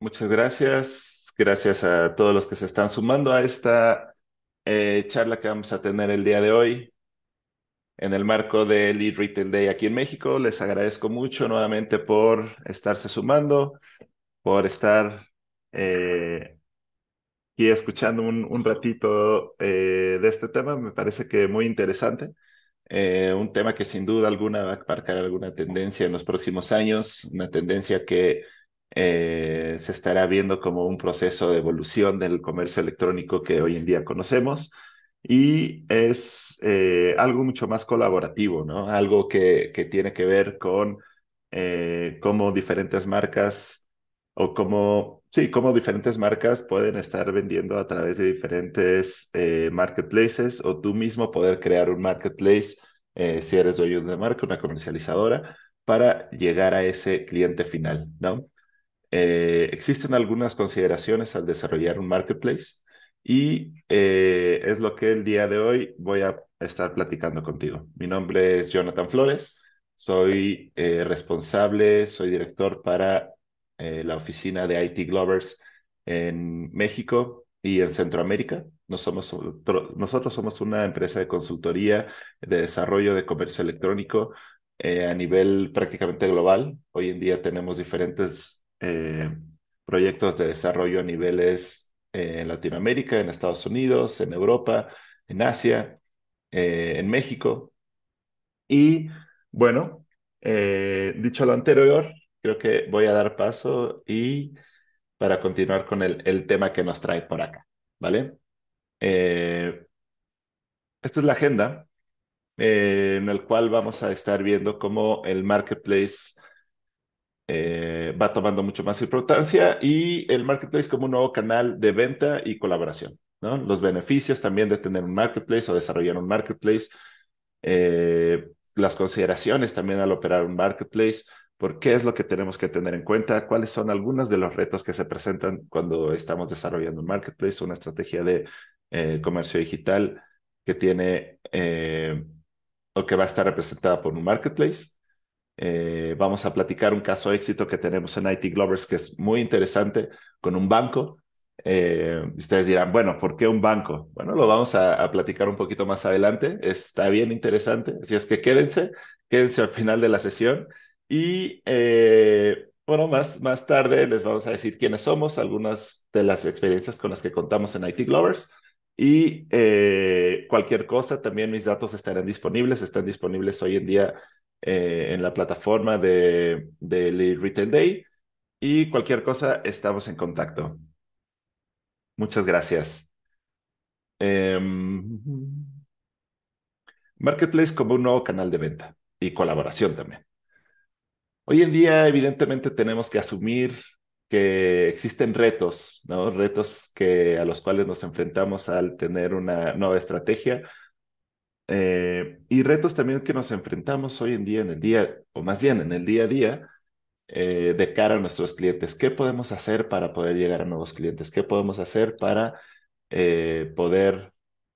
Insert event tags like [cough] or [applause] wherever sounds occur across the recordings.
Muchas gracias. Gracias a todos los que se están sumando a esta eh, charla que vamos a tener el día de hoy en el marco del Lead Retail Day aquí en México. Les agradezco mucho nuevamente por estarse sumando, por estar eh, y escuchando un, ratito eh, de este tema. Me parece que muy interesante. Eh, un tema que sin duda alguna va a marcar alguna tendencia en los próximos años, una tendencia que eh, se estará viendo como un proceso de evolución del comercio electrónico que hoy en día conocemos y es eh, algo mucho más colaborativo, ¿no? Algo que, que tiene que ver con eh, cómo diferentes marcas o cómo, sí, cómo diferentes marcas pueden estar vendiendo a través de diferentes marketplaces o tú mismo poder crear un marketplace si eres dueño de una marca, una comercializadora, para llegar a ese cliente final, ¿no? Eh, existen algunas consideraciones al desarrollar un marketplace y eh, es lo que el día de hoy voy a estar platicando contigo. Mi nombre es Jonathan Flores, soy eh, responsable, soy director para la oficina de IT Glovers en México y en Centroamérica. nosotros somos una empresa de consultoría de desarrollo de comercio electrónico a nivel prácticamente global. Hoy en día tenemos diferentes eh, proyectos de desarrollo a niveles eh, en Latinoamérica, en Estados Unidos, en Europa, en Asia, eh, en México. Y bueno, dicho lo anterior, creo que voy a dar paso y para continuar con el, el tema que nos trae por acá, ¿vale? esta es la agenda en la cual vamos a estar viendo cómo el marketplace eh, va tomando mucho más importancia y el marketplace como un nuevo canal de venta y colaboración. Los beneficios también de tener un marketplace o desarrollar un marketplace, eh, las consideraciones también al operar un marketplace, por qué es lo que tenemos que tener en cuenta, cuáles son algunos de los retos que se presentan cuando estamos desarrollando un marketplace, una estrategia de eh, comercio digital que tiene o que va a estar representada por un marketplace. Eh, vamos a platicar un caso éxito que tenemos en IT Glovers que es muy interesante con un banco. Eh, ustedes dirán, bueno, ¿por qué un banco? Bueno, lo vamos a, platicar un poquito más adelante. Está bien interesante. Así es que quédense, quédense al final de la sesión. Y eh, bueno, más, más tarde les vamos a decir quiénes somos, algunas de las experiencias con las que contamos en IT Glovers. Y eh, cualquier cosa, también mis datos estarán disponibles, están disponibles hoy en día eh, en la plataforma de, de Retail Day. Y cualquier cosa, estamos en contacto. Muchas gracias. Em, Marketplace como un nuevo canal de venta y colaboración también. Hoy en día, evidentemente, tenemos que asumir que existen retos, ¿no? Retos que, a los cuales nos enfrentamos al tener una nueva estrategia eh, y retos también que nos enfrentamos hoy en día, en el día, o más bien en el día a día, eh, de cara a nuestros clientes. ¿Qué podemos hacer para poder llegar a nuevos clientes? ¿Qué podemos hacer para eh, poder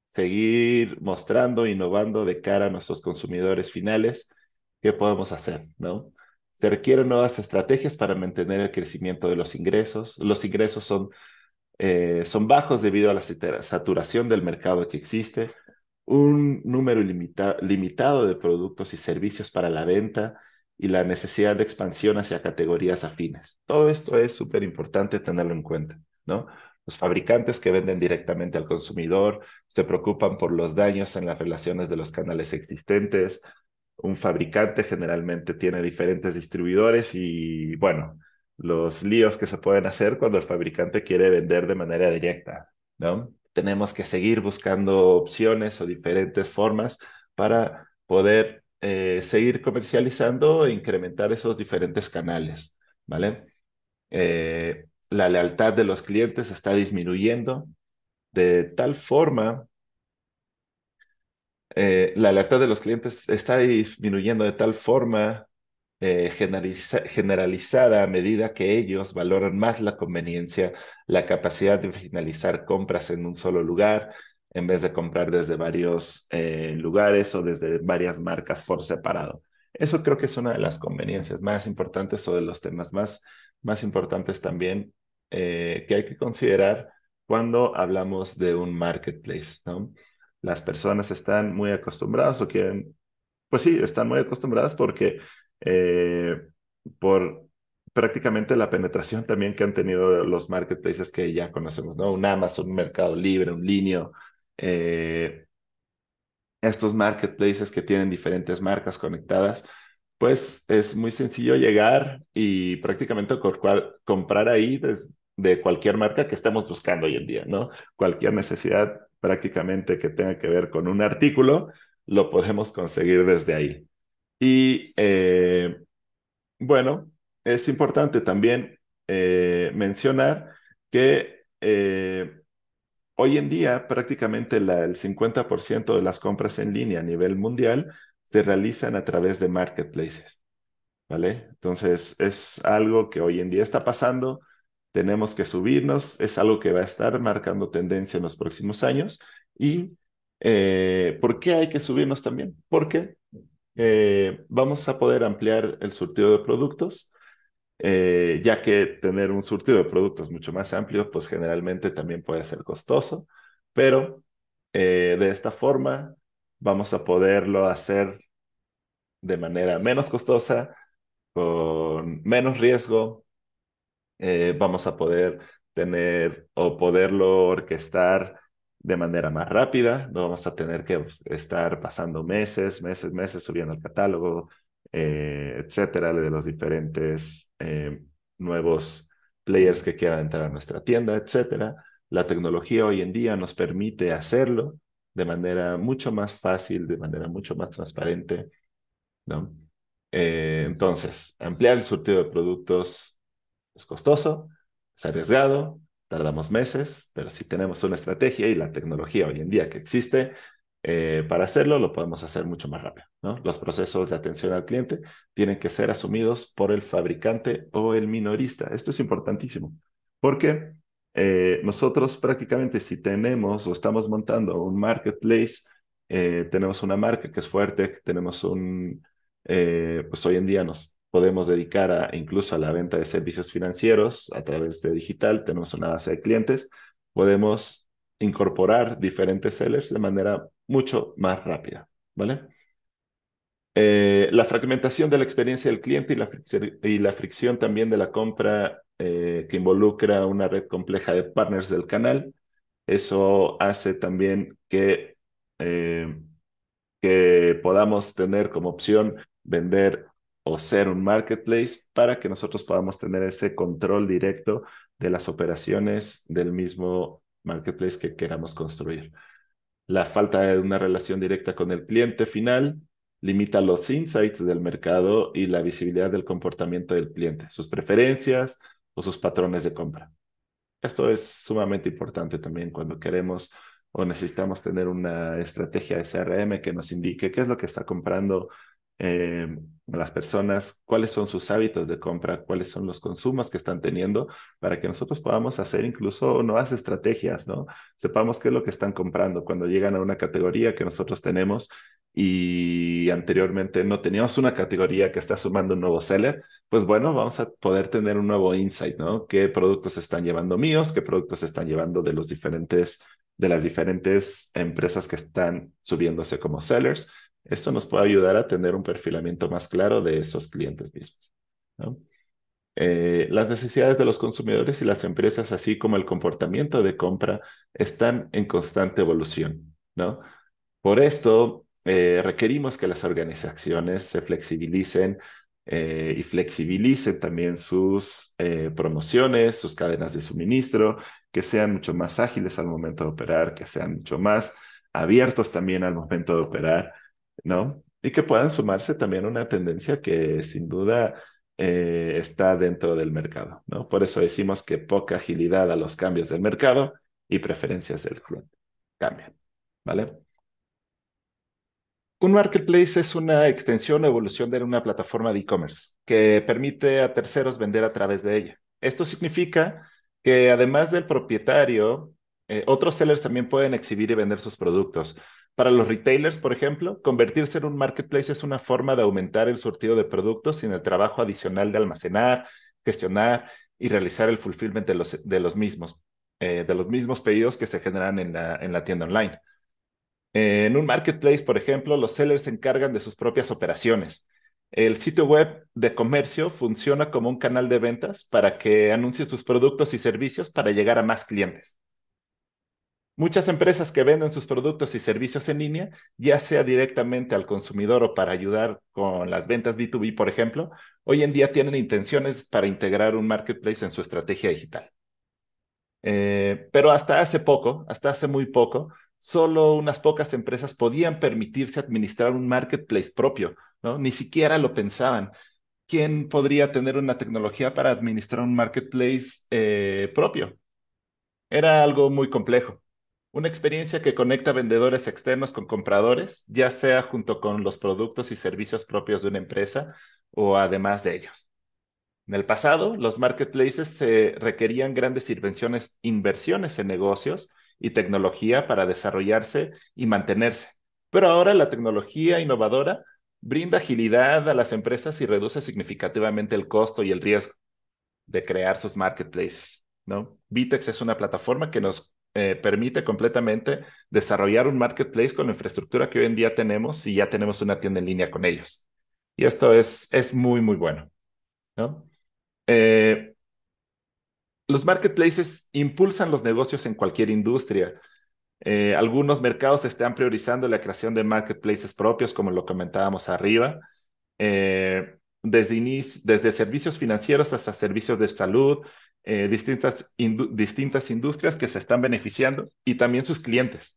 seguir mostrando, innovando de cara a nuestros consumidores finales? ¿Qué podemos hacer, no? Se requieren nuevas estrategias para mantener el crecimiento de los ingresos. Los ingresos son, eh, son bajos debido a la saturación del mercado que existe, un número limitado de productos y servicios para la venta y la necesidad de expansión hacia categorías afines. Todo esto es súper importante tenerlo en cuenta, ¿no? Los fabricantes que venden directamente al consumidor se preocupan por los daños en las relaciones de los canales existentes, un fabricante generalmente tiene diferentes distribuidores y bueno, los líos que se pueden hacer cuando el fabricante quiere vender de manera directa, ¿no? Tenemos que seguir buscando opciones o diferentes formas para poder eh, seguir comercializando e incrementar esos diferentes canales, ¿vale? Eh, la lealtad de los clientes está disminuyendo de tal forma eh, la lealtad de los clientes está disminuyendo de tal forma eh, generalizada a medida que ellos valoran más la conveniencia, la capacidad de finalizar compras en un solo lugar en vez de comprar desde varios eh, lugares o desde varias marcas por separado. Eso creo que es una de las conveniencias más importantes o de los temas más, más importantes también que hay que considerar cuando hablamos de un marketplace, ¿no? las personas están muy acostumbradas o quieren, pues sí, están muy acostumbradas porque eh, por prácticamente la penetración también que han tenido los marketplaces que ya conocemos, ¿no? Un Amazon, un Mercado Libre, un Linio, eh, estos marketplaces que tienen diferentes marcas conectadas, pues es muy sencillo llegar y prácticamente comprar ahí de cualquier marca que estemos buscando hoy en día, ¿no? Cualquier necesidad prácticamente que tenga que ver con un artículo, lo podemos conseguir desde ahí. Y eh, bueno, es importante también eh, mencionar que eh, hoy en día prácticamente la, el 50% de las compras en línea a nivel mundial se realizan a través de marketplaces. ¿Vale? Entonces es algo que hoy en día está pasando tenemos que subirnos, es algo que va a estar marcando tendencia en los próximos años. ¿Y eh, por qué hay que subirnos también? Porque eh, vamos a poder ampliar el surtido de productos, eh, ya que tener un surtido de productos mucho más amplio, pues generalmente también puede ser costoso, pero de esta forma vamos a poderlo hacer de manera menos costosa, con menos riesgo, eh, vamos a poder tener o poderlo orquestar de manera más rápida, no vamos a tener que estar pasando meses, meses, meses subiendo el catálogo, eh, etcétera, de los diferentes eh, nuevos players que quieran entrar a nuestra tienda, etcétera. La tecnología hoy en día nos permite hacerlo de manera mucho más fácil, de manera mucho más transparente, ¿no? entonces, ampliar el surtido de productos es costoso, es arriesgado, tardamos meses, pero si tenemos una estrategia y la tecnología hoy en día que existe eh, para hacerlo, lo podemos hacer mucho más rápido. ¿no? Los procesos de atención al cliente tienen que ser asumidos por el fabricante o el minorista. Esto es importantísimo porque eh, nosotros prácticamente si tenemos o estamos montando un marketplace, eh, tenemos una marca que es fuerte, tenemos un, pues hoy en día nos podemos dedicar a, incluso a la venta de servicios financieros a través de digital, tenemos una base de clientes, podemos incorporar diferentes sellers de manera mucho más rápida, ¿vale? Eh, la fragmentación de la experiencia del cliente y la, y la fricción también de la compra eh, que involucra una red compleja de partners del canal, eso hace también que, eh, que podamos tener como opción vender o ser un marketplace para que nosotros podamos tener ese control directo de las operaciones del mismo marketplace que queramos construir. La falta de una relación directa con el cliente final limita los insights del mercado y la visibilidad del comportamiento del cliente, sus preferencias o sus patrones de compra. Esto es sumamente importante también cuando queremos o necesitamos tener una estrategia de CRM que nos indique qué es lo que está comprando eh, las personas, cuáles son sus hábitos de compra, cuáles son los consumos que están teniendo, para que nosotros podamos hacer incluso nuevas estrategias, ¿no? Sepamos qué es lo que están comprando cuando llegan a una categoría que nosotros tenemos y anteriormente no teníamos una categoría que está sumando un nuevo seller, pues bueno, vamos a poder tener un nuevo insight, ¿no? ¿Qué productos están llevando míos? ¿Qué productos están llevando de los diferentes de las diferentes empresas que están subiéndose como sellers esto nos puede ayudar a tener un perfilamiento más claro de esos clientes mismos. Eh, las necesidades de los consumidores y las empresas, así como el comportamiento de compra, están en constante evolución. Por esto, eh, requerimos que las organizaciones se flexibilicen eh, y flexibilicen también sus promociones, sus cadenas de suministro, que sean mucho más ágiles al momento de operar, que sean mucho más abiertos también al momento de operar ¿no? Y que puedan sumarse también a una tendencia que sin duda eh, está dentro del mercado, ¿no? Por eso decimos que poca agilidad a los cambios del mercado y preferencias del cliente cambian, ¿vale? Un marketplace es una extensión o evolución de una plataforma de e-commerce que permite a terceros vender a través de ella. Esto significa que además del propietario, eh, otros sellers también pueden exhibir y vender sus productos. Para los retailers, por ejemplo, convertirse en un marketplace es una forma de aumentar el surtido de productos sin el trabajo adicional de almacenar, gestionar y realizar el fulfillment de los, de los mismos, eh, de los mismos pedidos que se generan en la, tienda online. en un marketplace, por ejemplo, los sellers se encargan de sus propias operaciones. El sitio web de comercio funciona como un canal de ventas para que anuncie sus productos y servicios para llegar a más clientes. Muchas empresas que venden sus productos y servicios en línea, ya sea directamente al consumidor o para ayudar con las ventas B2B, por ejemplo, hoy en día tienen intenciones para integrar un marketplace en su estrategia digital. Eh, pero hasta hace poco, hasta hace muy poco, solo unas pocas empresas podían permitirse administrar un marketplace propio, ¿no? Ni siquiera lo pensaban. ¿Quién podría tener una tecnología para administrar un marketplace eh, propio? Era algo muy complejo. Una experiencia que conecta vendedores externos con compradores, ya sea junto con los productos y servicios propios de una empresa o además de ellos. En el pasado, los marketplaces requerían grandes inversiones, inversiones en negocios y tecnología para desarrollarse y mantenerse. Pero ahora la tecnología innovadora brinda agilidad a las empresas y reduce significativamente el costo y el riesgo de crear sus marketplaces. ¿no? Vitex es una plataforma que nos eh, permite completamente desarrollar un marketplace con la infraestructura que hoy en día tenemos y ya tenemos una tienda en línea con ellos. Y esto es, es muy, muy bueno. Eh, los marketplaces impulsan los negocios en cualquier industria. Eh, algunos mercados están priorizando la creación de marketplaces propios, como lo comentábamos arriba, desde, desde servicios financieros hasta servicios de salud, eh, distintas, distintas industrias que se están beneficiando y también sus clientes.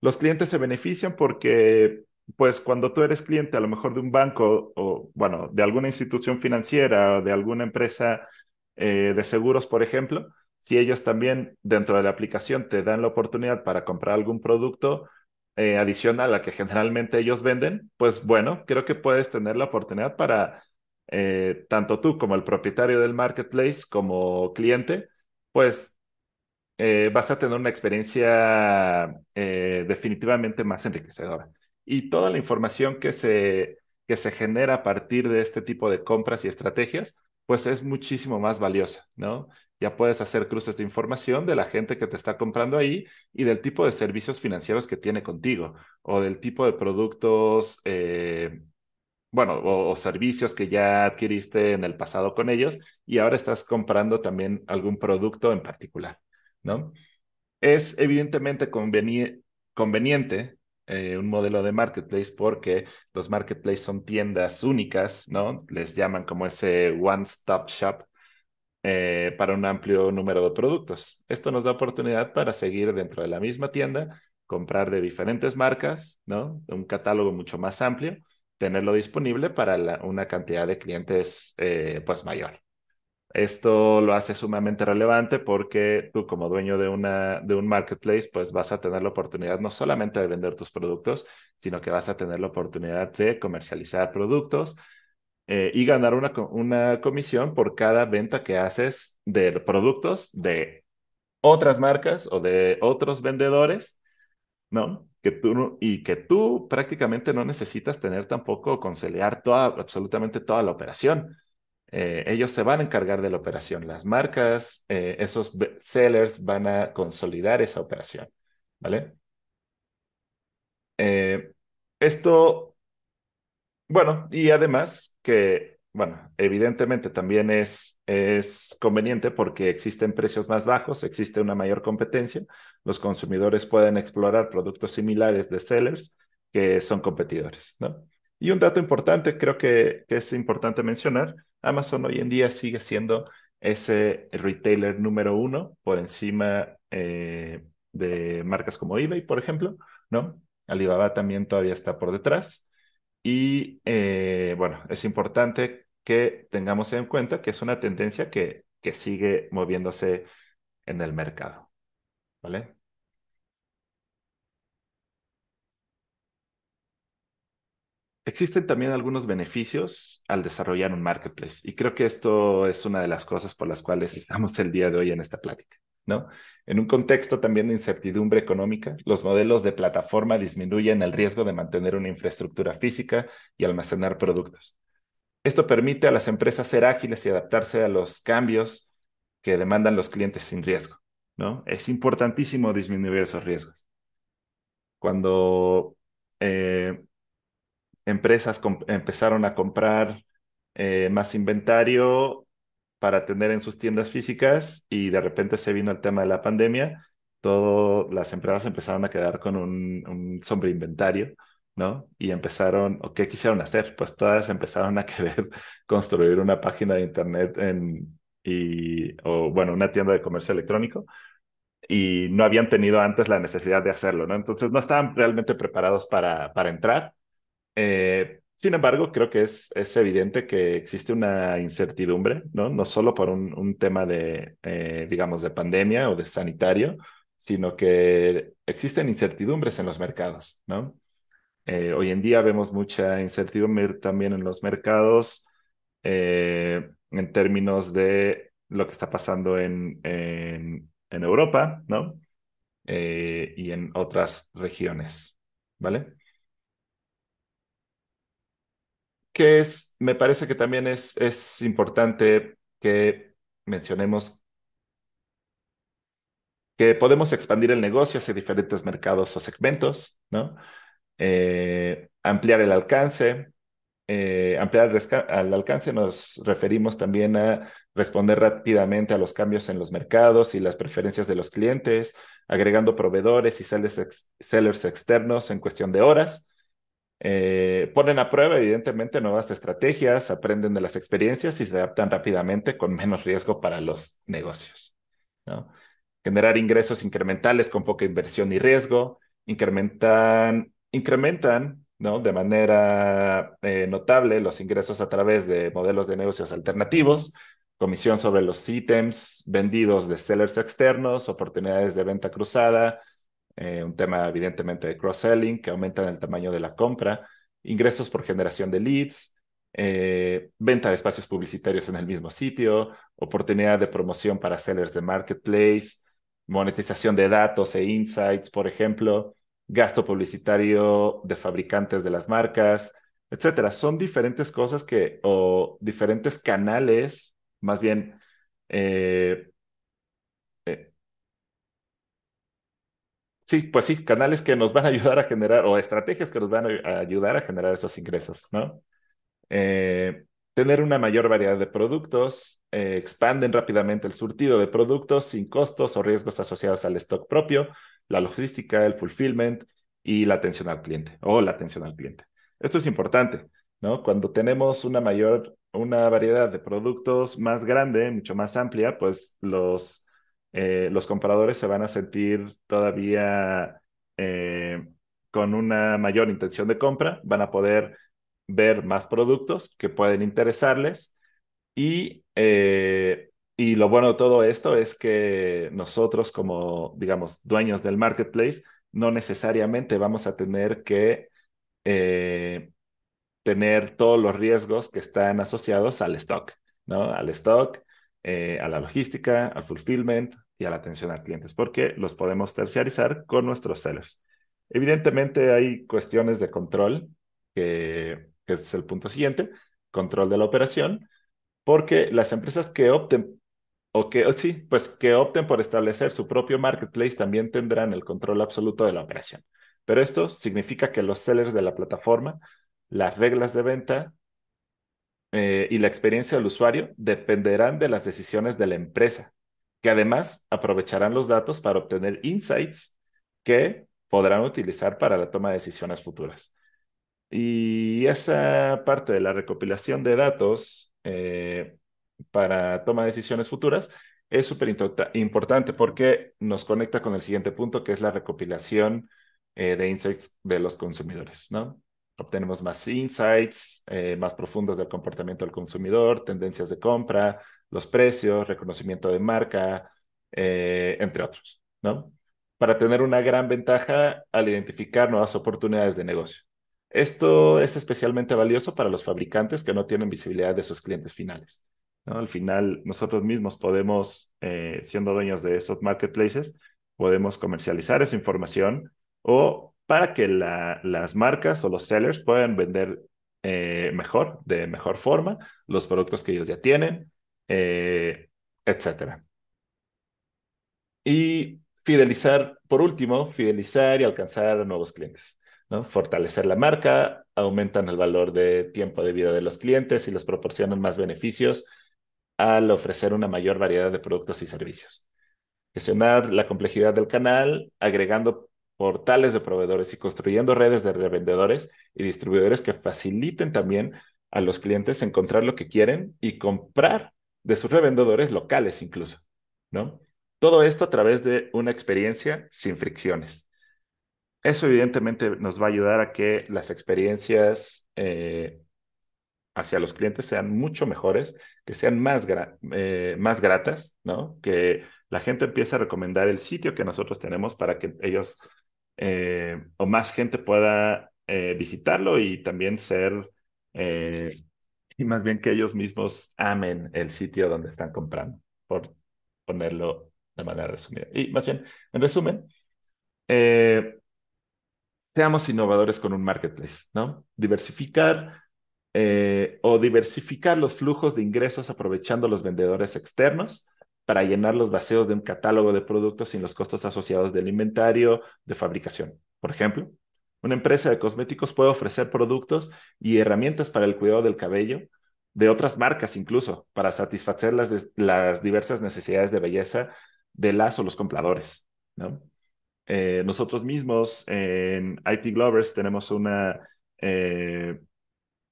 Los clientes se benefician porque, pues, cuando tú eres cliente a lo mejor de un banco o, bueno, de alguna institución financiera o de alguna empresa eh, de seguros, por ejemplo, si ellos también dentro de la aplicación te dan la oportunidad para comprar algún producto, eh, adicional a que generalmente ellos venden, pues bueno, creo que puedes tener la oportunidad para eh, tanto tú como el propietario del marketplace, como cliente, pues eh, vas a tener una experiencia eh, definitivamente más enriquecedora. Y toda la información que se, que se genera a partir de este tipo de compras y estrategias, pues es muchísimo más valiosa, ¿no? Ya puedes hacer cruces de información de la gente que te está comprando ahí y del tipo de servicios financieros que tiene contigo o del tipo de productos bueno, o, servicios que ya adquiriste en el pasado con ellos y ahora estás comprando también algún producto en particular, ¿no? Es evidentemente conveniente eh, un modelo de marketplace porque los marketplaces son tiendas únicas, ¿no? Les llaman como ese one-stop shop eh, para un amplio número de productos. Esto nos da oportunidad para seguir dentro de la misma tienda, comprar de diferentes marcas, ¿no? Un catálogo mucho más amplio tenerlo disponible para una cantidad de clientes eh, pues mayor. Esto lo hace sumamente relevante porque tú como dueño de, una, de un marketplace, pues vas a tener la oportunidad no solamente de vender tus productos, sino que vas a tener la oportunidad de comercializar productos eh, y ganar una, una comisión por cada venta que haces de productos de otras marcas o de otros vendedores ¿no? Que tú, y que tú prácticamente no necesitas tener tampoco conciliar toda, absolutamente toda la operación. Eh, ellos se van a encargar de la operación. Las marcas, eh, esos sellers van a consolidar esa operación, ¿vale? Eh, esto, bueno, y además que bueno, evidentemente también es, es conveniente porque existen precios más bajos, existe una mayor competencia, los consumidores pueden explorar productos similares de sellers que son competidores, ¿no? Y un dato importante, creo que, es importante mencionar, Amazon hoy en día sigue siendo ese retailer número uno por encima eh, de marcas como eBay, por ejemplo, ¿no? Alibaba también todavía está por detrás. Y eh, bueno, es importante que tengamos en cuenta que es una tendencia que, que sigue moviéndose en el mercado. ¿Vale? Existen también algunos beneficios al desarrollar un marketplace y creo que esto es una de las cosas por las cuales estamos el día de hoy en esta plática. En un contexto también de incertidumbre económica, los modelos de plataforma disminuyen el riesgo de mantener una infraestructura física y almacenar productos. Esto permite a las empresas ser ágiles y adaptarse a los cambios que demandan los clientes sin riesgo, ¿no? Es importantísimo disminuir esos riesgos. Cuando eh, empresas empezaron a comprar eh, más inventario, para tener en sus tiendas físicas y de repente se vino el tema de la pandemia, todas las empresas empezaron a quedar con un, un sobreinventario, ¿no? Y empezaron, ¿o qué quisieron hacer? Pues todas empezaron a [laughs] querer construir una página de internet en, y, o bueno, una tienda de comercio electrónico y no habían tenido antes la necesidad de hacerlo, ¿no? Entonces no estaban realmente preparados para, para entrar. Eh, sin embargo, creo que es, es evidente que existe una incertidumbre, ¿no? No solo por un, tema de, eh, digamos, de pandemia o de sanitario, sino que existen incertidumbres en los mercados, ¿no? Eh, hoy en día vemos mucha incertidumbre también en los mercados eh, en términos de lo que está pasando en, en, Europa, ¿no? y en otras regiones, ¿vale? que es, me parece que también es, es importante que mencionemos que podemos expandir el negocio hacia diferentes mercados o segmentos, ¿no? Eh, ampliar el alcance. Eh, ampliar el al alcance nos referimos también a responder rápidamente a los cambios en los mercados y las preferencias de los clientes, agregando proveedores y sellers externos en cuestión de horas, eh, ponen a prueba, evidentemente, nuevas estrategias, aprenden de las experiencias y se adaptan rápidamente con menos riesgo para los negocios. Generar ingresos incrementales con poca inversión y riesgo, incrementan, incrementan de manera eh, notable los ingresos a través de modelos de negocios alternativos, comisión sobre los ítems vendidos de sellers externos, oportunidades de venta cruzada, eh, un tema evidentemente de cross-selling que aumentan el tamaño de la compra, ingresos por generación de leads, eh, venta de espacios publicitarios en el mismo sitio, oportunidad de promoción para sellers de marketplace, monetización de datos e insights, por ejemplo, gasto publicitario de fabricantes de las marcas, etcétera. Son diferentes cosas que, o diferentes canales, más bien, eh, Sí, pues sí, canales que nos van a ayudar a generar o estrategias que nos van a ayudar a generar esos ingresos, ¿no? Eh, tener una mayor variedad de productos, eh, expanden rápidamente el surtido de productos sin costos o riesgos asociados al stock propio, la logística, el fulfillment y la atención al cliente o la atención al cliente. Esto es importante, ¿no? Cuando tenemos una mayor, una variedad de productos más grande, mucho más amplia, pues los eh, los compradores se van a sentir todavía eh, con una mayor intención de compra, van a poder ver más productos que pueden interesarles y, eh, y lo bueno de todo esto es que nosotros como, digamos, dueños del marketplace, no necesariamente vamos a tener que tener todos los riesgos que están asociados al stock, ¿no? Al stock, eh, a la logística, al fulfillment y a la atención a clientes, porque los podemos terciarizar con nuestros sellers. Evidentemente hay cuestiones de control, que, es el punto siguiente, control de la operación, porque las empresas que opten o que sí, pues que opten por establecer su propio marketplace también tendrán el control absoluto de la operación. Pero esto significa que los sellers de la plataforma, las reglas de venta eh, y la experiencia del usuario dependerán de las decisiones de la empresa, que además aprovecharán los datos para obtener insights que podrán utilizar para la toma de decisiones futuras. Y esa parte de la recopilación de datos eh, para toma de decisiones futuras es súper importante porque nos conecta con el siguiente punto, que es la recopilación eh, de insights de los consumidores, ¿no? obtenemos más insights eh, más profundos del comportamiento del consumidor, tendencias de compra, los precios, reconocimiento de marca, eh, entre otros, ¿no? Para tener una gran ventaja al identificar nuevas oportunidades de negocio. Esto es especialmente valioso para los fabricantes que no tienen visibilidad de sus clientes finales. ¿no? Al final, nosotros mismos podemos, eh, siendo dueños de esos marketplaces, podemos comercializar esa información o para que las marcas o los sellers puedan vender eh, mejor, de mejor forma, los productos que ellos ya tienen, etc. Eh, etcétera. Y fidelizar, por último, fidelizar y alcanzar a nuevos clientes. Fortalecer la marca, aumentan el valor de tiempo de vida de los clientes y les proporcionan más beneficios al ofrecer una mayor variedad de productos y servicios. Gestionar la complejidad del canal agregando portales de proveedores y construyendo redes de revendedores y distribuidores que faciliten también a los clientes encontrar lo que quieren y comprar de sus revendedores locales incluso, ¿no? Todo esto a través de una experiencia sin fricciones. Eso evidentemente nos va a ayudar a que las experiencias eh, hacia los clientes sean mucho mejores, que sean más, eh, más gratas, ¿no? Que la gente empiece a recomendar el sitio que nosotros tenemos para que ellos eh, o más gente pueda eh, visitarlo y también ser, eh, y más bien que ellos mismos amen el sitio donde están comprando, por ponerlo de manera resumida. Y más bien, en resumen, seamos innovadores con un marketplace, ¿no? Diversificar o diversificar los flujos de ingresos aprovechando los vendedores externos para llenar los vacíos de un catálogo de productos sin los costos asociados del inventario de fabricación. Por ejemplo, una empresa de cosméticos puede ofrecer productos y herramientas para el cuidado del cabello de otras marcas incluso, para satisfacer las, las diversas necesidades de belleza de las o los compradores. ¿no? Eh, nosotros mismos en IT Glovers tenemos una, eh,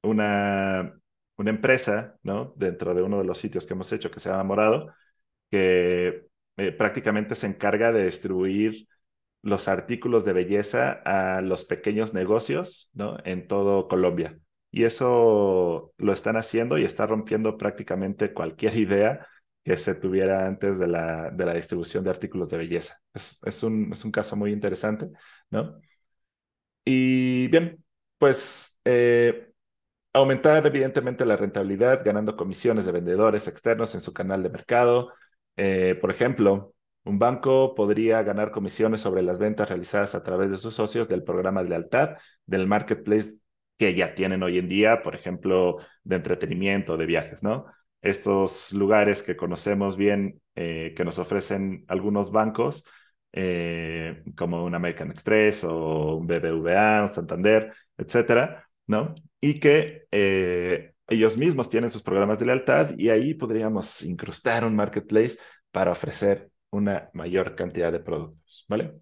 una, una empresa ¿no? dentro de uno de los sitios que hemos hecho que se llama Morado, que eh, prácticamente se encarga de distribuir los artículos de belleza a los pequeños negocios ¿no? en todo Colombia. Y eso lo están haciendo y está rompiendo prácticamente cualquier [laughs] idea que se tuviera antes de la, de la distribución de artículos de belleza. Es, un, es un caso muy interesante, ¿no? Y bien, pues eh, aumentar evidentemente la rentabilidad ganando comisiones de vendedores externos en su canal de mercado, eh, por ejemplo, un banco podría ganar comisiones sobre las ventas realizadas a través de sus socios del programa de lealtad, del marketplace que ya tienen hoy en día, por ejemplo, de entretenimiento, de viajes, ¿no? Estos lugares que conocemos bien, eh, que nos ofrecen algunos bancos, eh, como un American Express o un BBVA, un Santander, etcétera, ¿no? Y que ellos mismos tienen sus programas de lealtad y ahí podríamos incrustar un marketplace para ofrecer una mayor cantidad de productos, ¿vale?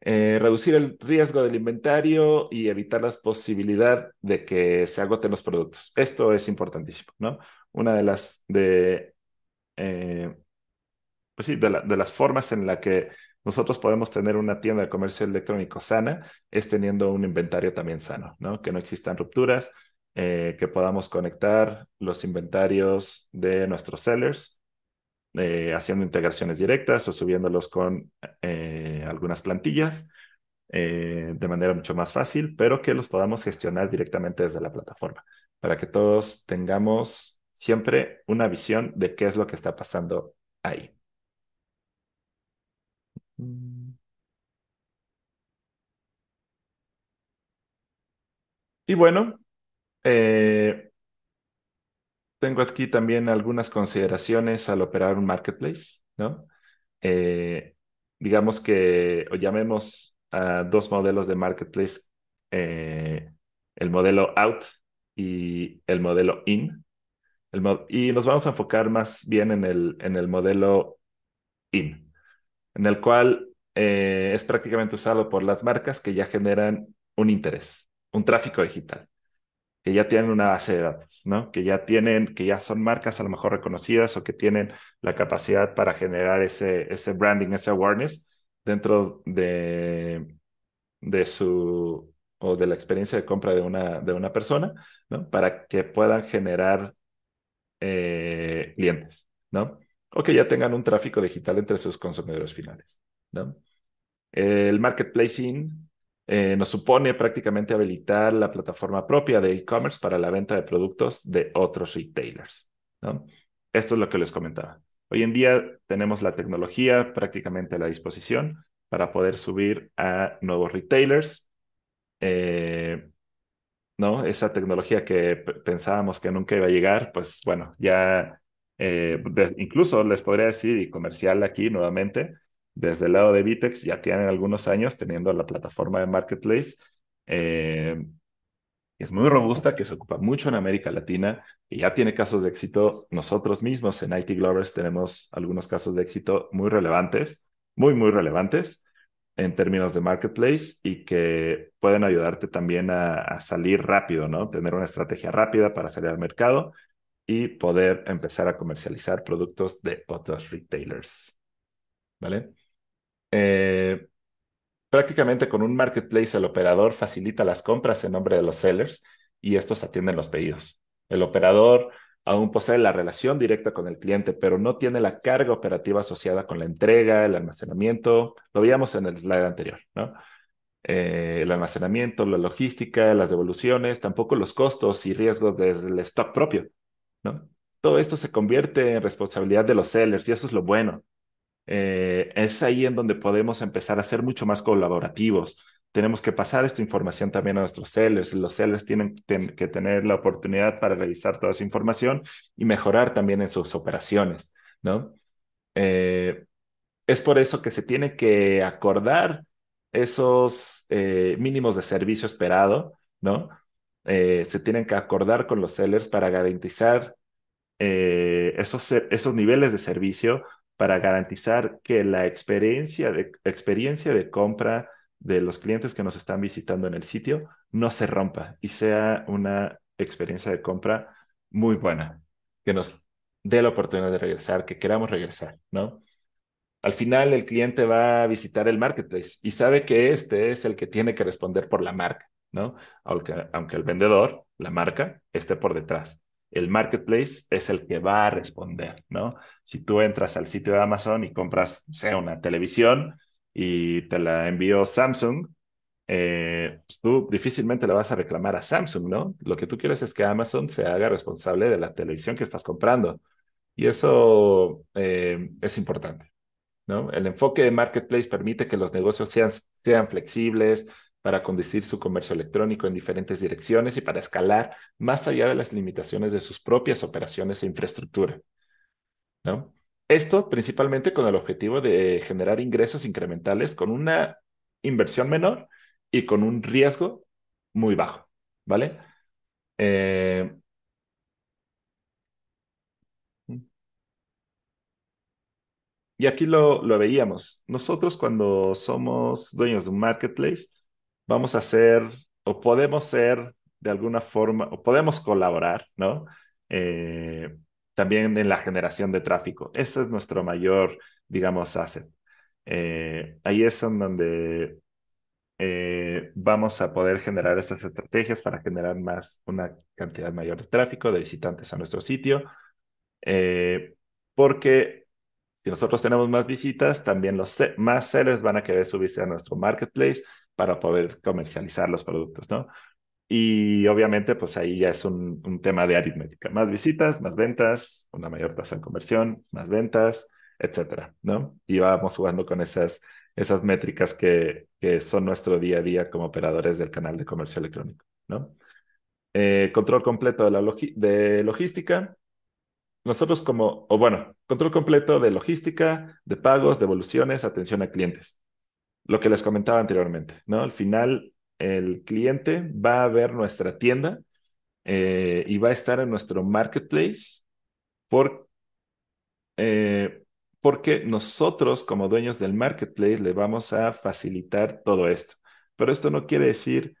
Eh, reducir el riesgo del inventario y evitar la posibilidad de que se agoten los productos. Esto es importantísimo, ¿no? Una de las, de, eh, pues sí, de las formas en la que nosotros podemos tener una tienda de comercio electrónico sana es teniendo un inventario también sano, ¿no? Que no existan rupturas, eh, que podamos conectar los inventarios de nuestros sellers, eh, haciendo integraciones directas o subiéndolos con eh, algunas plantillas de manera mucho más fácil, pero que los podamos gestionar directamente desde la plataforma, para que todos tengamos siempre una visión de qué es lo que está pasando ahí. Y bueno, eh, tengo aquí también algunas consideraciones al operar un marketplace, ¿no? Eh, digamos que, llamemos a dos modelos de marketplace, eh, el modelo out y el modelo in. El y nos vamos a enfocar más bien en el, en el modelo in, en el cual es prácticamente usado por las marcas que ya generan un interés, un tráfico digital ya tienen una base de datos, ¿no? Que ya tienen, que ya son marcas a lo mejor reconocidas o que tienen la capacidad para generar ese, branding, ese awareness dentro de, de su o de la experiencia de compra de una, de una persona, ¿no? Para que puedan generar eh, clientes, ¿no? O que ya tengan un tráfico digital entre sus consumidores finales, ¿no? El marketplacing eh, nos supone prácticamente habilitar la plataforma propia de e-commerce para la venta de productos de otros retailers. ¿no? Esto es lo que les comentaba. Hoy en día tenemos la tecnología prácticamente a la disposición para poder subir a nuevos retailers. Eh, ¿no? Esa tecnología que pensábamos que nunca iba a llegar, pues bueno, ya eh, incluso les podría decir, y comercial aquí nuevamente, desde el lado de Vitex ya tienen algunos años teniendo la plataforma de Marketplace. Eh, es muy robusta, que se ocupa mucho en América Latina, y ya tiene casos de éxito. Nosotros mismos en IT Glovers tenemos algunos casos de éxito muy relevantes, muy, muy relevantes en términos de marketplace y que pueden ayudarte también a, a salir rápido, ¿no? Tener una estrategia rápida para salir al mercado y poder empezar a comercializar productos de otros retailers. ¿Vale? Eh, prácticamente con un marketplace el operador facilita las compras en nombre de los sellers y estos atienden los pedidos. El operador aún posee la relación directa con el cliente, pero no tiene la carga operativa asociada con la entrega, el almacenamiento. Lo veíamos en el slide anterior, ¿no? Eh, el almacenamiento, la logística, las devoluciones, tampoco los costos y riesgos del stock propio, ¿no? Todo esto se convierte en responsabilidad de los sellers y eso es lo bueno. Eh, es ahí en donde podemos empezar a ser mucho más colaborativos. Tenemos que pasar esta información también a nuestros sellers. Los sellers tienen que tener la oportunidad para revisar toda esa información y mejorar también en sus operaciones, ¿no? Eh, es por eso que se tiene que acordar esos eh, mínimos de servicio esperado, ¿no? se tienen que acordar con los sellers para garantizar esos, esos niveles de servicio para garantizar que la experiencia de, experiencia de compra de los clientes que nos están visitando en el sitio no se rompa y sea una experiencia de compra muy buena, que nos dé la oportunidad de regresar, que queramos regresar, ¿no? Al final el cliente va a visitar el marketplace y sabe que este es el que tiene que responder por la marca, ¿no? aunque el vendedor, la marca, esté por detrás el marketplace es el que va a responder, ¿no? Si tú entras al sitio de Amazon y compras, sea una televisión y te la envió Samsung, eh, pues tú difícilmente le vas a reclamar a Samsung, ¿no? Lo que tú quieres es que Amazon se haga responsable de la televisión que estás comprando. Y eso eh, es importante, ¿no? El enfoque de marketplace permite que los negocios sean, sean flexibles, para conducir su comercio electrónico en diferentes direcciones y para escalar más allá de las limitaciones de sus propias operaciones e infraestructura. ¿no? Esto principalmente con el objetivo de generar ingresos incrementales con una inversión menor y con un riesgo muy bajo, ¿vale? Eh, y aquí lo, lo, veíamos. Nosotros cuando somos dueños de un marketplace, vamos a hacer o podemos ser de alguna forma, o podemos colaborar, ¿no? Eh, también en la generación de tráfico. Ese es nuestro mayor, digamos, asset. Eh, ahí es en donde eh, vamos a poder generar estas estrategias para generar más, una cantidad mayor de tráfico, de visitantes a nuestro sitio, porque si nosotros tenemos más visitas, también los más sellers van a querer subirse a nuestro marketplace para poder comercializar los productos, ¿no? Y obviamente, pues ahí ya es un, tema de aritmética. Más visitas, más ventas, una mayor tasa de conversión, más ventas, etcétera, ¿no? Y vamos jugando con esas, esas métricas que, que son nuestro día a día como operadores del canal de comercio electrónico, ¿no? Eh, control completo de, la de logística. Nosotros como, o bueno, control completo de logística, de pagos, devoluciones, atención a clientes lo que les comentaba anteriormente, ¿no? Al final, el cliente va a ver nuestra tienda eh, y va a estar en nuestro marketplace por, eh, porque nosotros como dueños del marketplace le vamos a facilitar todo esto. Pero esto no quiere decir,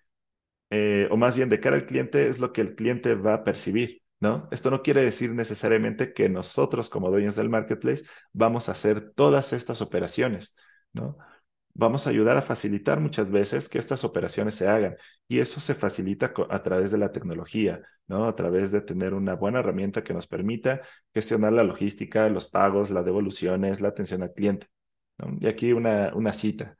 eh, o más bien de cara al cliente es lo que el cliente va a percibir. ¿No? Esto no quiere decir necesariamente que nosotros como dueños del marketplace vamos a hacer todas estas operaciones, ¿no? vamos a ayudar a facilitar muchas veces que estas operaciones se hagan. Y eso se facilita a través de la tecnología, ¿no? A través de tener una buena herramienta que nos permita gestionar la logística, los pagos, las devoluciones, la atención al cliente. Y aquí una, una cita.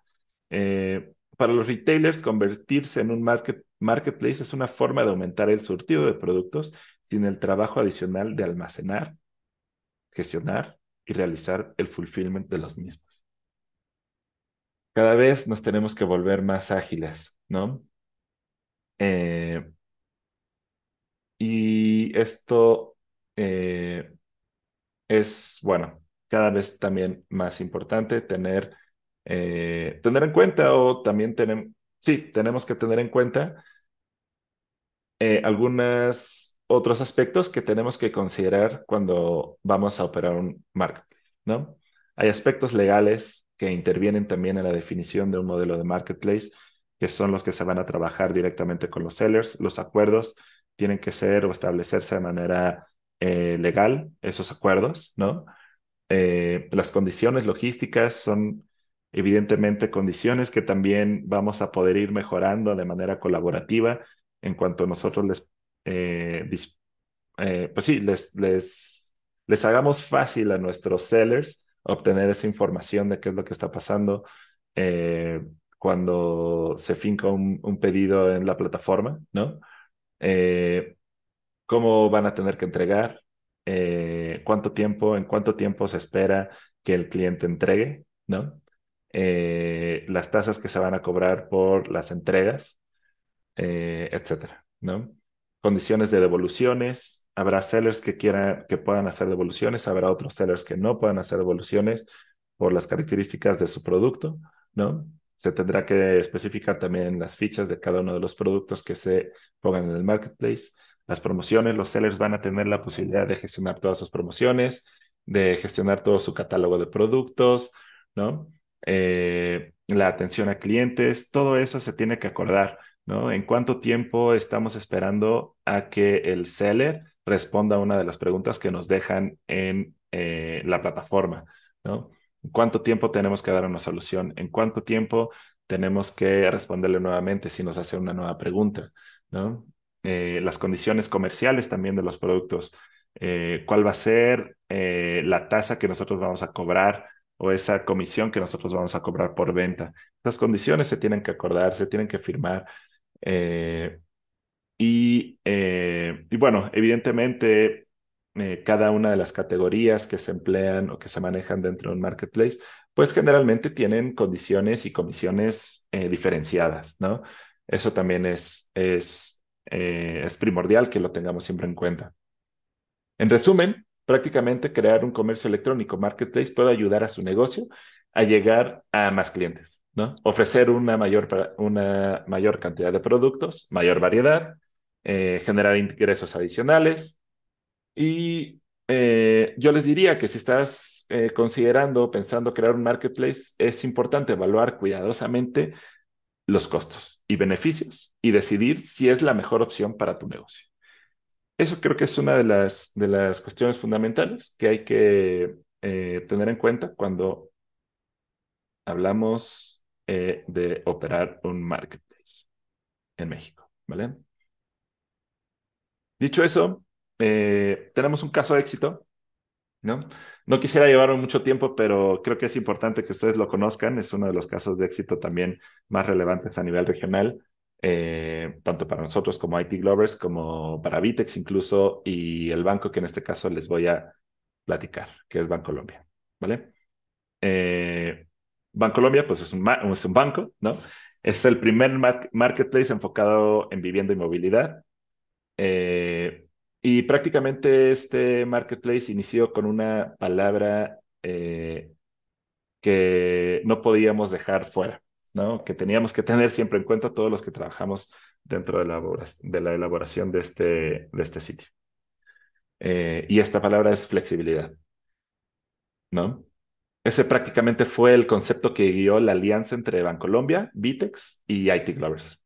Eh, para los retailers, convertirse en un marketplace es una forma de aumentar el surtido de productos sin el trabajo adicional de almacenar, gestionar y realizar el fulfillment de los mismos cada vez nos tenemos que volver más ágiles, ¿no? Eh, y esto eh, es, bueno, cada vez también más importante tener, eh, tener en cuenta o también tenemos, sí, tenemos que tener en cuenta algunos otros aspectos que tenemos que considerar cuando vamos a operar un marketplace, ¿no? Hay aspectos legales que intervienen también en la definición de un modelo de marketplace, que son los que se van a trabajar directamente con los sellers. Los acuerdos tienen que ser o establecerse de manera eh, legal, esos acuerdos, ¿no? Eh, las condiciones logísticas son evidentemente condiciones que también vamos a poder ir mejorando de manera colaborativa en cuanto nosotros les, eh, pues sí, les, les, les hagamos fácil a nuestros sellers obtener esa información de qué es lo que está pasando. Eh, cuando se finca un, pedido en la plataforma, ¿no? Eh, ¿Cómo van a tener que entregar? Eh, ¿Cuánto tiempo? ¿En cuánto tiempo se espera que el cliente entregue? ¿No? las tasas que se van a cobrar por las entregas, etcétera, ¿no? Condiciones de devoluciones, Habrá sellers que quieran, que puedan hacer devoluciones, habrá otros sellers que no puedan hacer devoluciones por las características de su producto, ¿no? Se tendrá que especificar también las fichas de cada uno de los productos que se pongan en el marketplace, las promociones, los sellers van a tener la posibilidad de gestionar todas sus promociones, de gestionar todo su catálogo de productos, ¿no? Eh, la atención a clientes, todo eso se tiene que acordar, ¿no? En cuánto tiempo estamos esperando a que el seller responda una de las preguntas que nos dejan en eh, la plataforma, ¿no? cuánto tiempo tenemos que dar una solución? ¿En cuánto tiempo tenemos que responderle nuevamente si nos hace una nueva pregunta? ¿no? Eh, las condiciones comerciales también de los productos. Eh, ¿Cuál va a ser la tasa que nosotros vamos a cobrar o esa comisión que nosotros vamos a cobrar por venta? Estas condiciones se tienen que acordar, se tienen que firmar. Eh, y, bueno, evidentemente eh, cada una de las categorías que se emplean o que se manejan dentro de un marketplace, pues generalmente tienen condiciones y comisiones eh, diferenciadas, ¿no? Eso también es, es, es primordial que lo tengamos siempre en cuenta. En resumen, prácticamente crear un comercio electrónico marketplace puede ayudar a su negocio a llegar a más clientes, ¿no? Ofrecer una mayor, una mayor cantidad de productos, mayor variedad, eh, generar ingresos adicionales. Y eh, yo les diría que si estás considerando eh, considerando, pensando crear un marketplace, es importante evaluar cuidadosamente los costos y beneficios y decidir si es la mejor opción para tu negocio. Eso creo que es una de las, de las cuestiones fundamentales que hay que tener en cuenta cuando hablamos de operar un marketplace en México, ¿vale? Dicho eso, eh, tenemos un caso de éxito, ¿no? No quisiera llevar mucho tiempo, pero creo que es importante que ustedes lo conozcan. Es uno de los casos de éxito también más relevantes a nivel regional, eh, tanto para nosotros como IT Glovers, como para Vitex incluso, y el banco que en este caso les voy a platicar, que es Bancolombia, ¿vale? Eh, Bancolombia, pues es un, banco, ¿no? Es el primer marketplace enfocado en vivienda y movilidad. Eh, y prácticamente este marketplace inició con una palabra eh, que no podíamos dejar fuera, ¿no? que teníamos que tener siempre en cuenta todos los que trabajamos dentro de la, elaboración de este, de este sitio. Eh, y esta palabra es flexibilidad. ¿no? Ese prácticamente fue el concepto que guió la alianza entre Bancolombia, Vitex y IT Glovers.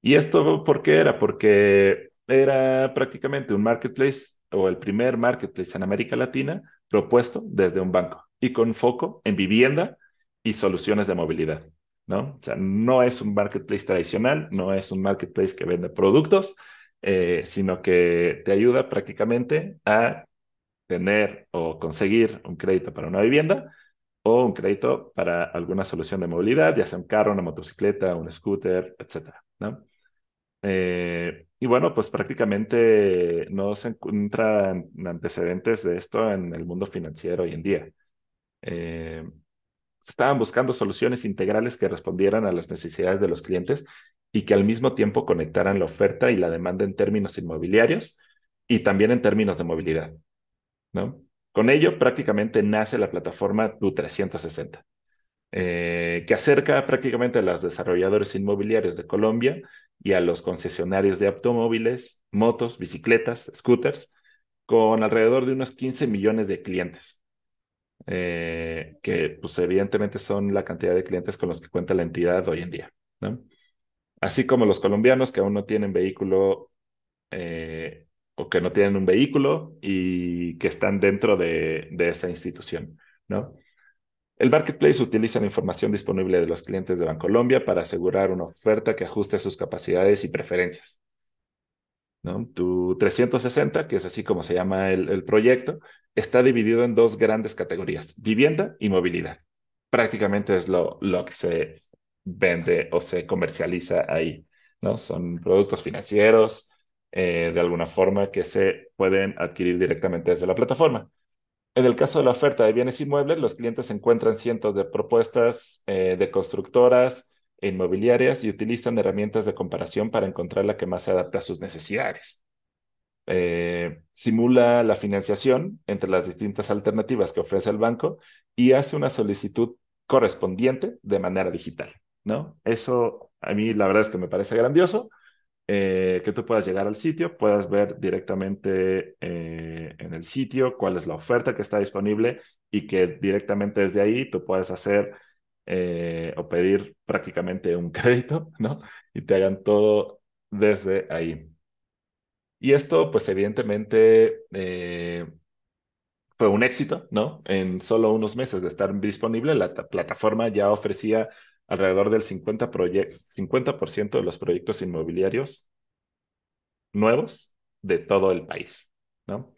¿Y esto por qué era? Porque era prácticamente un marketplace o el primer marketplace en América Latina propuesto desde un banco y con foco en vivienda y soluciones de movilidad. ¿no? O sea, no es un marketplace tradicional, no es un marketplace que vende productos, eh, sino que te ayuda prácticamente a tener o conseguir un crédito para una vivienda o un crédito para alguna solución de movilidad, ya sea un carro, una motocicleta, un scooter, etcétera, ¿no? Eh, y bueno, pues prácticamente no se encuentran antecedentes de esto en el mundo financiero hoy en día. Eh, se estaban buscando soluciones integrales que respondieran a las necesidades de los clientes y que al mismo tiempo conectaran la oferta y la demanda en términos inmobiliarios y también en términos de movilidad. ¿no? Con ello prácticamente nace la plataforma Tu360. Eh, que acerca prácticamente a los desarrolladores inmobiliarios de Colombia y a los concesionarios de automóviles, motos, bicicletas, scooters, con alrededor de unos 15 millones de clientes, eh, que pues evidentemente son la cantidad de clientes con los que cuenta la entidad hoy en día, Así como los colombianos que aún no tienen vehículo eh, o que no tienen un vehículo y que están dentro de, de esa institución, ¿no? El marketplace utiliza la información disponible de los clientes de Bancolombia para asegurar una oferta que ajuste a sus capacidades y preferencias. ¿No? Tu 360, que es así como se llama el, proyecto, está dividido en dos grandes categorías, vivienda y movilidad. Prácticamente es lo, que se vende o se comercializa ahí. ¿no? Son productos financieros, eh, de alguna forma, que se pueden adquirir directamente desde la plataforma. En el caso de la oferta de bienes inmuebles, los clientes encuentran cientos de propuestas eh, de constructoras e inmobiliarias y utilizan herramientas de comparación para encontrar la que más se adapta a sus necesidades. Eh, simula la financiación entre las distintas alternativas que ofrece el banco y hace una solicitud correspondiente de manera digital, ¿no? Eso a mí la verdad es que me parece grandioso eh, que tú puedas llegar al sitio, puedas ver directamente eh, en el sitio cuál es la oferta que está disponible y que directamente desde ahí tú puedas hacer eh, o pedir prácticamente un [laughs] crédito, ¿no? Y te hagan todo desde ahí. Y esto, pues evidentemente, fue un éxito, ¿no? En solo unos meses de estar disponible, la plataforma ya ofrecía alrededor del 50%, 50 de los proyectos inmobiliarios nuevos de todo el país, ¿no?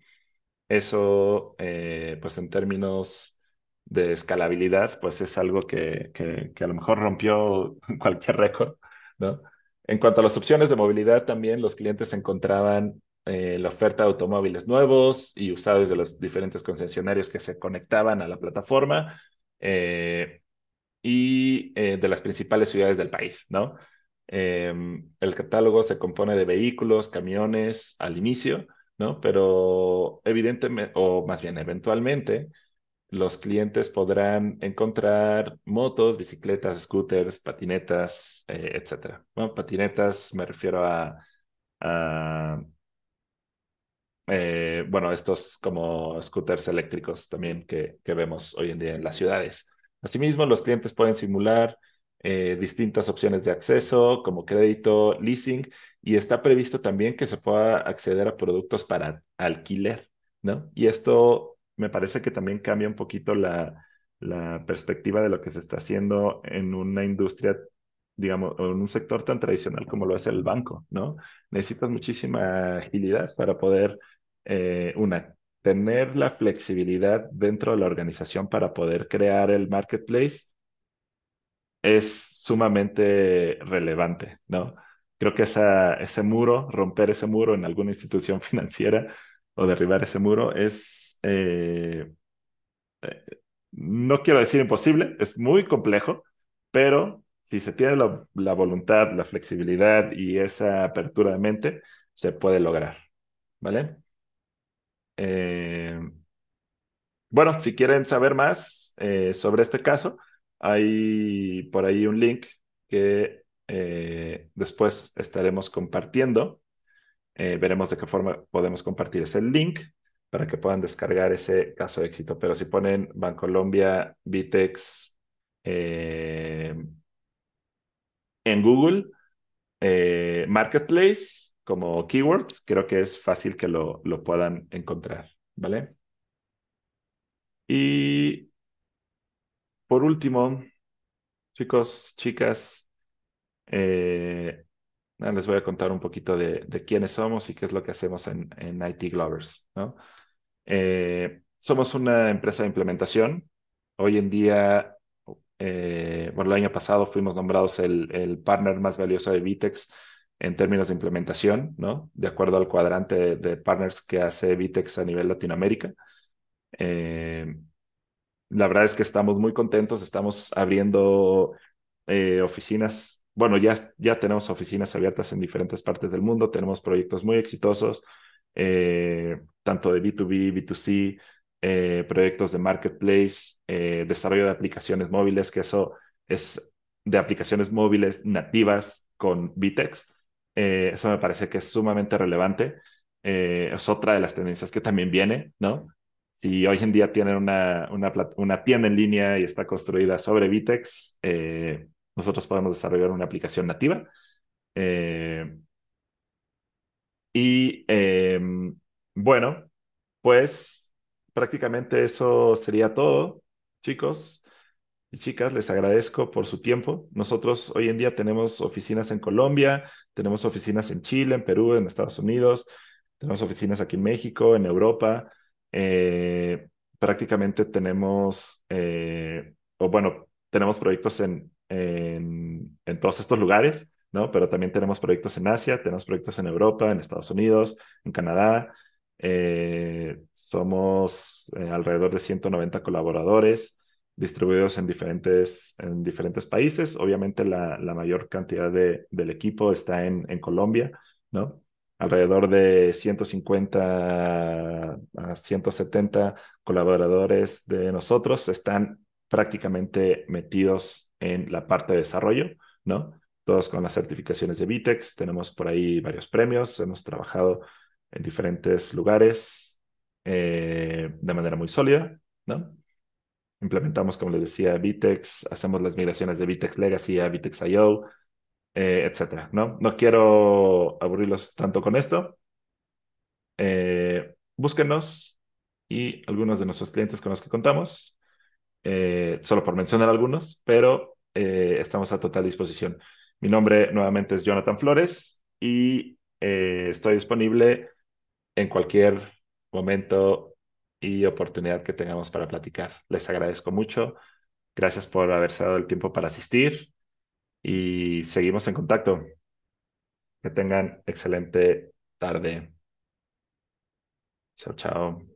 Eso, eh, pues en términos de escalabilidad, pues es algo que, que, a lo mejor rompió [laughs] cualquier récord, ¿no? En cuanto a las opciones de movilidad, también los clientes encontraban eh, la oferta de automóviles nuevos y usados de los diferentes concesionarios que se conectaban a la plataforma. Eh, y eh, de las principales ciudades del país, ¿no? Em, el catálogo se compone de vehículos, camiones al inicio, ¿no? Pero evidentemente, o más bien eventualmente, los clientes podrán encontrar motos, bicicletas, scooters, patinetas, eh, etc. Bueno, patinetas me refiero a, eh, bueno, estos como scooters eléctricos también que, vemos hoy en día en las ciudades. Asimismo, los clientes pueden simular eh, distintas opciones de acceso como crédito, leasing y está previsto también que se pueda acceder a productos para alquiler, ¿no? Y esto me parece que también cambia un poquito la, perspectiva de lo que se está haciendo en una industria digamos, en un sector tan tradicional como lo es el banco, ¿no? Necesitas muchísima agilidad para poder, eh, una, tener la flexibilidad dentro de la organización para poder crear el marketplace es sumamente relevante, ¿no? Creo que esa, ese muro, romper ese muro en alguna institución [laughs] financiera o derribar ese muro es, eh, eh, no quiero decir imposible, es muy complejo, pero si se tiene la, la voluntad, la flexibilidad y esa apertura de mente, se puede lograr, ¿vale? Eh, bueno, si quieren saber más eh, sobre este caso, hay por ahí un link que eh, después estaremos compartiendo. veremos de qué forma podemos compartir ese link para que puedan descargar ese caso de éxito. Pero si ponen Bancolombia, Vitex en Google, Marketplace, como keywords, creo que es fácil que lo, lo puedan encontrar, ¿vale? Y por último, chicos, chicas, eh, les voy a contar un poquito de, quiénes somos y qué es lo que hacemos en, en IT Glovers. ¿no? Eh, somos una empresa de implementación. Hoy en día, eh, ...bueno, el año pasado, fuimos nombrados el, el partner más valioso de Vitex en términos de implementación, ¿no? De acuerdo al cuadrante de, partners que hace Vitex a nivel Latinoamérica. Eh, la verdad es que estamos muy contentos, estamos abriendo eh, oficinas, bueno, ya, ya tenemos oficinas abiertas en diferentes partes del mundo, tenemos proyectos muy exitosos, eh, tanto de B2B, B2C, proyectos de marketplace, desarrollo de aplicaciones móviles, que eso es de aplicaciones móviles nativas con Vitex. Eh, eso me parece que es sumamente relevante. Eh, es otra de las tendencias que también viene, ¿no? Si hoy en día tienen una, una, tienda en línea y está construida sobre Vitex, eh, nosotros podemos desarrollar una aplicación nativa. y em, bueno, pues prácticamente eso sería todo, chicos chicas, les agradezco por su tiempo. Nosotros hoy en día tenemos oficinas en Colombia, tenemos oficinas en Chile, en Perú, en Estados Unidos, tenemos oficinas aquí en México, en Europa. Eh, prácticamente tenemos, eh, o bueno, tenemos proyectos en, en, todos estos lugares, ¿no? Pero también tenemos proyectos en Asia, tenemos proyectos en Europa, en Estados Unidos, en Canadá. Eh, somos alrededor de 190 colaboradores distribuidos en diferentes, en diferentes países. Obviamente la, mayor cantidad de, del equipo está en, en Colombia, ¿no? Alrededor de 150 a 170 colaboradores de nosotros están prácticamente metidos en la parte de desarrollo, ¿no? Todos con las certificaciones de Vitex, tenemos por ahí varios premios, hemos trabajado en diferentes lugares eh, de manera muy sólida, ¿no? Implementamos, como les decía, Vitex, hacemos las migraciones de Vitex Legacy a Vitex IO, eh, etcétera, ¿no? No quiero aburrirlos tanto con esto. Eh, búsquenos y algunos de nuestros clientes con los que contamos, eh, solo por mencionar algunos, pero estamos a total disposición. Mi nombre nuevamente es Jonathan Flores y estoy disponible en cualquier momento y oportunidad que tengamos para platicar. Les agradezco mucho. Gracias por haberse dado el tiempo para asistir y seguimos en contacto. Que tengan excelente tarde. Chao, chao.